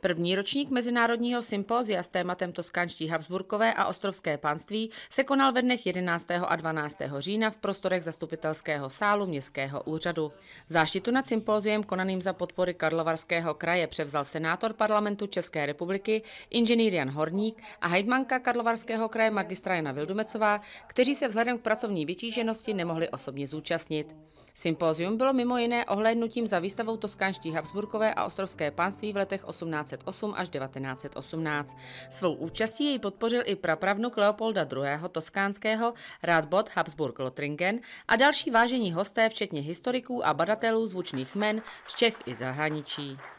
První ročník mezinárodního sympózia s tématem Toskánští Habsburkové a Ostrovské panství se konal ve dnech 11. a 12. října v prostorech zastupitelského sálu městského úřadu. Záštitu nad sympóziem konaným za podpory Karlovarského kraje převzal senátor parlamentu České republiky inženýr Jan Horník a hejtmanka Karlovarského kraje magistra Jana Vildumecová, kteří se vzhledem k pracovní vytíženosti nemohli osobně zúčastnit. Sympózium bylo mimo jiné ohlédnutím za výstavou Toskánští Habsburkové a Ostrovské panství v letech 18 1908 až 1918. Svou účastí jej podpořil i prapravnuk Leopolda II. Toskánského, Radbot Habsburg Lothringen a další vážení hosté, včetně historiků a badatelů zvučných men z Čech i zahraničí.